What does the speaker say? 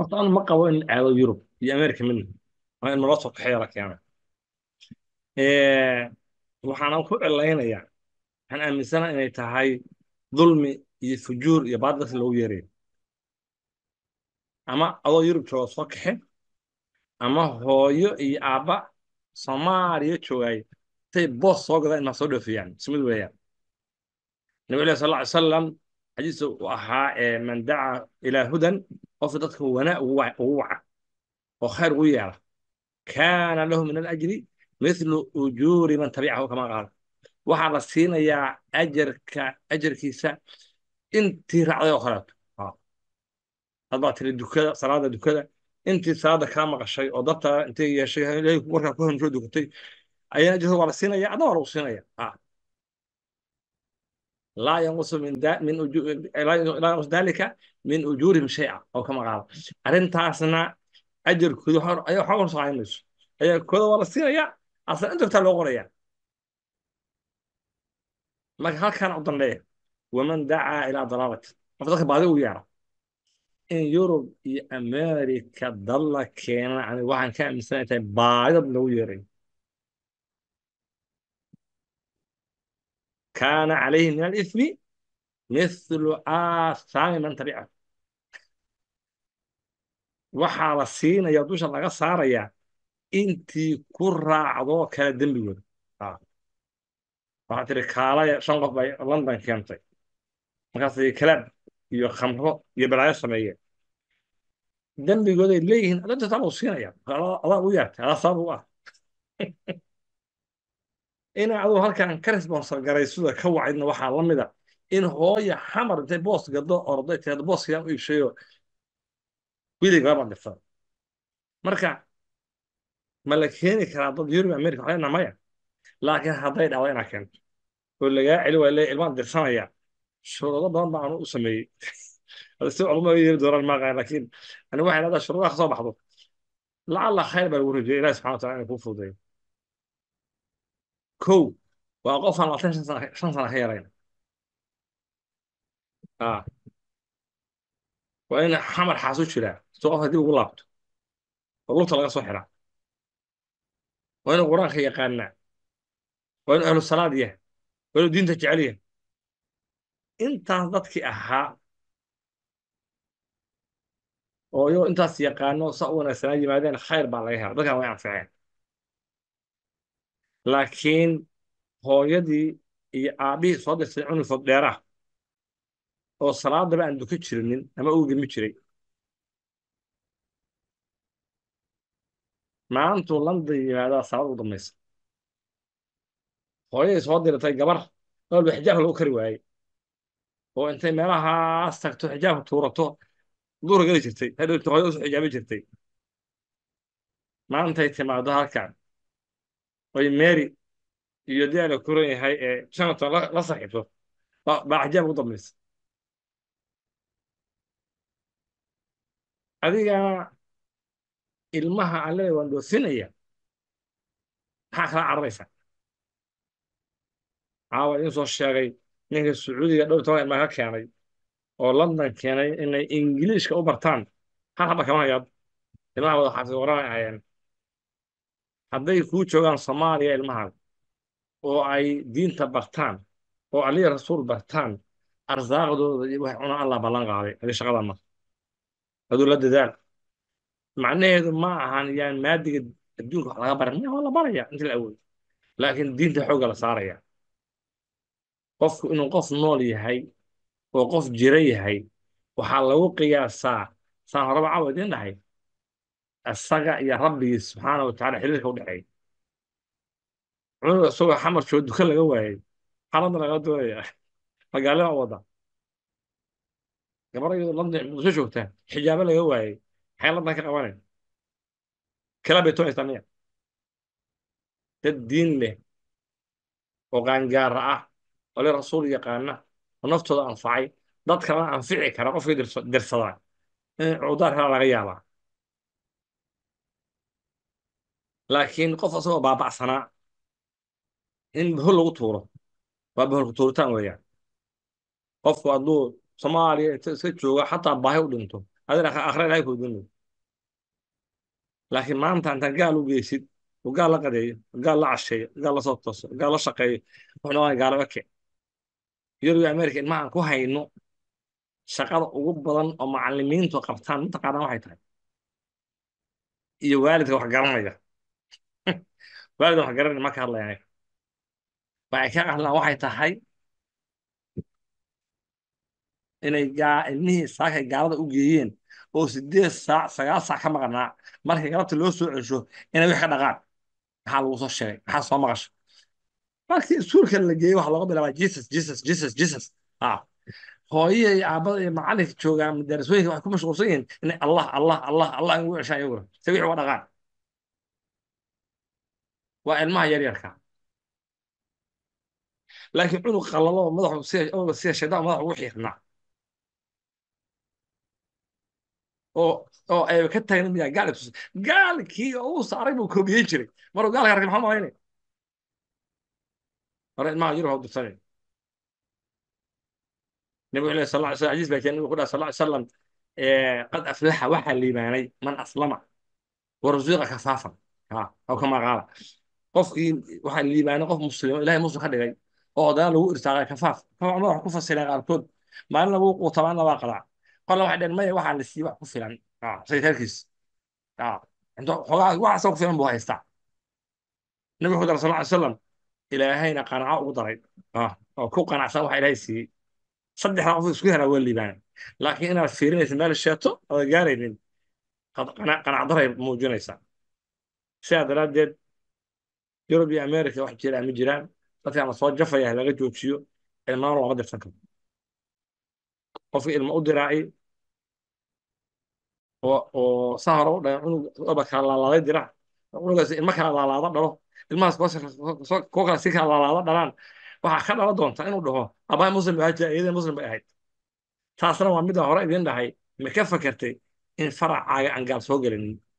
horta anu ma qabo in caado yurub iyo america midna waa in naloo soo kaxeela keena waxaana ku cilaynayaa waxaan aaminsana inay tahay dulmi iyo fujuur iyo baadlas loogu yeerayo ama adoo yurub jooga soo kaxe ama hooyo iyo aabba soomaaliya joogaay intay boos soo gadaa inaa soo dhoofiyaan ismid weeyaan nabi alah sal ly salam xadiis uu ahaa man daca ilaa hudan qof dadka wanaa ugu waca oo khayr ugu yeela kaana lahu min alajri mithlu ujuuri man tabicahu kama qaala waxaa la siinayaa ajarka ajarkiisa intii raacday oo kaleeto had baa tiri dukada salaada dukada intii salaada kaa maqashay oo dabtaa intay yeeshay warkaa ku hanjo dukatay ayaa ajarka waa la siinaya adna lagu siinaya laa yanqusu dalika eh, min ujuurihim shayca oo ka maqaada arrintaasna ajarkooda waxaa hor socaynayso ayaa kooda waa la siinaya asna intoogtaa loo qoraya marka halkaana u dandeeya waman dacaa ilaa dalaalati qof dadka baadi u yeera in yurub iyo amerika dalla keena ani waxaan ka aaminsanayaa baadida lagu yeeray kaana calayhi min alifmi mithlu aathaami man tabicahu waxaa la siinaya dusha laga saarayaa intii ku raacdoo kale dembigooda waxaa tiri kaalaya shan qof bay london keentay markaasay kalaab iyo khamro iyo balaayo sameeyeen dembigooday leeyihiin adaa taa lagu siinaya adaa u yaabtay adaa sabab ah in aduu halkan ka responsal garaysuda ka wacina waxaa la a ah, in hooya xamar intay boos gado orday teed booskayaan u iibshayo wiligabaa dhifta marka ma la keeni karaa dad yurub america waxlena maya laakiin hadday dhacdo inaa keento oo lagaa celi waa leeya ilmaan dirsanaya shuruudo badan baan u sameeyey si culumada yeeli doonaan maaqaan laakiin ani waxay dhahdaa shuruudaha ka baxdo lacalla khayr baa lagu rajeyay ilahi subxana wa tacala inay kuu fududeeyo kow waa qofaan labaatan shan sana ka yarayn waa in xamar xaasu jiraa soo qofka dib ugu laabto oo lugta laga soo xiraa waa inuu qur-aanka yaqaanaa waa inuu ahlu salaad yahay waa inuu diinta jecel yahay intaas dadkii ahaa oo oh, iyagoo intaas yaqaano sa u wanaagsanaa yimaadeen khayr baa laga hela dadkaan way anfaceen laakiin hooyadii iyo aabihii soo dirtay cunug fodheerah oo salaadaba aan duka jirinin ama uga uudimi jiray maantuu landa yimaadaa salaad u dambaysa hooyadii soo diratay gabar olba xijaabka lagu kari waayey oo intay meelahaas tagto xijaabka tuurato duura geli jirtay hooyada usu xijaabi jirtay maantay timaado halkan oy mary iyo dala kuran yahay ee jonathan la saxiibto baa cajaab u dambaysa adigaa ilmaha allada waan dhoosinaya maxaa kala cararaysaa caawa idin soo sheegay ninka sacuudiga dhowr toban ilmaa ka keenay oo london keenay inay ingiliishka u bartaan hal habba kamanayaad ilmaha wada xaafid waranayayeen hadday kuu joogaan soomaaliya ilmahan oo ay diinta bartaan oo aliya rasuul bartaan arsaaqdooda iyo wax cuna allah ballan qaaday adi shaqada ma aduu la dadaal macnaheedu ma ahan yaan maadiga adduunka wax laga baran maya waa la baraya inta la awoodo laakiin diinta xoogga la saaraya qofku inuu qof nool yahay oo qof jira yahay waxaa lagu qiyaasaa saan horaba caawa idiin dhahay isaga iyo rabbigii subxaana watacala xiriirka u dhexeey cunug isagoo xamarkoo dukan laga waayay xaradda lagaa doonaya magaalada wada gabar iyadoo london muqdisho joogta xijaabo laga waayay maxay london ka qabanayn kala bay toonaysaa miya dad diin leh oo qaangaara ah oo le rasuul yaqaana oo naftooda anfacay dad kalena anfici kara qofkii dirsadaa inay cuudaar helaa laga yaabaa laakiin qof asagoo baabacsanaa in behol lagu tuuro waa buhur tuuritaan weyaan qofku hadduu soomaaliya iska jooga xataa baahi u dhinto adin akhra ilahay kuu dinu laakiin maanta intaan gaal u geysid u gaal la qadeeyo gaal la casheeyo gaal lasoo soo tooso oo gaal la shaqeeyo wuxuu noqonaya gaalaba kec yurubiya america ilmaha ku hayno shaqada ugu badan oo macallimiintu qabtaan mataqaanaa waxay tahay iyo waalidka wax garanaya waalida wax garanay ma ka hadlayaa waxay ka hadlaan waxay tahay inay ilmihii saakay gaalada u geeyeen oo sideed saac sagaal saac ka maqnaa markay galabta loo soo cesho inay wax ka dhaqaan maxaa lagu soo sheegay maxaa soo maqasha markii iskuulka la geeyey waxa looga bilaabaa jesus jesus jesus jesus ah hooyada iyo aabada iyo macalinka joogaa madaarisooyinka waxay ku mashquulsan yihiin inay allah allah allah allah ugu ceshaan iyaguna si wixii uga dhaqaan waa ilmaha yaryarka laakiin cunug qalalo madaxu sida sida shaydaan madaxu ugu xiirnaa oo oo ayba ka taagna miyaa gaal gaalkii oo uu saaray buu koobiyeyn jiray maruu gaalka arkay maxaa malaynaya hore ilmaha yurub hau dirsanay nabigu alayhi sala sl xadiis baa keen nabigu ku dhaha sala ly salam qad aflaxa waxaa liimaanay man aslama warusuqa kafaafan ha aw ka qaala qofkii waxaa liibaanay qof muslimo ilahay muslim ka dhigay oo haddana lagu irsaaqay kafaaf kafaaf madaxa ku fasireen qaarkood maalin lagu quutabaanna waa qalaac qolna waxay dheen maya waxaa la sii wax ku filan saytaarkiis xogaa ku filan buu haystaa nabi wuxuu daray sal ly salam ilaahayna qanaco ugu daray oo ku qanacsan waxa ilaahay siiyey saddexdaa qof isku hela waa liibaanay laakiin inaad fiirinaysa meel sheeto ood gaaraynin qanacdaray muujinaysaa sidaa daraaddeed yurub iyo america wax jira ma jiraan dadka ama soo jafayah laga joojiyo ilmana looma dirsan karo qofka ilmo u diraaci oo saharo u dhagan cunugoba kala laalaaday diraac cunugaas ilmo kala laalaada dhalo ilmahaas kuwa kala si kala laalaada dhalaan waxaa ka dhala doonta inuu dhaho abahay muslim baa jaa-iyadii muslim bay ahayd taasna waa midda hore idin dhahay ma ka fakartay in faracaaga aan gaal soo gelinin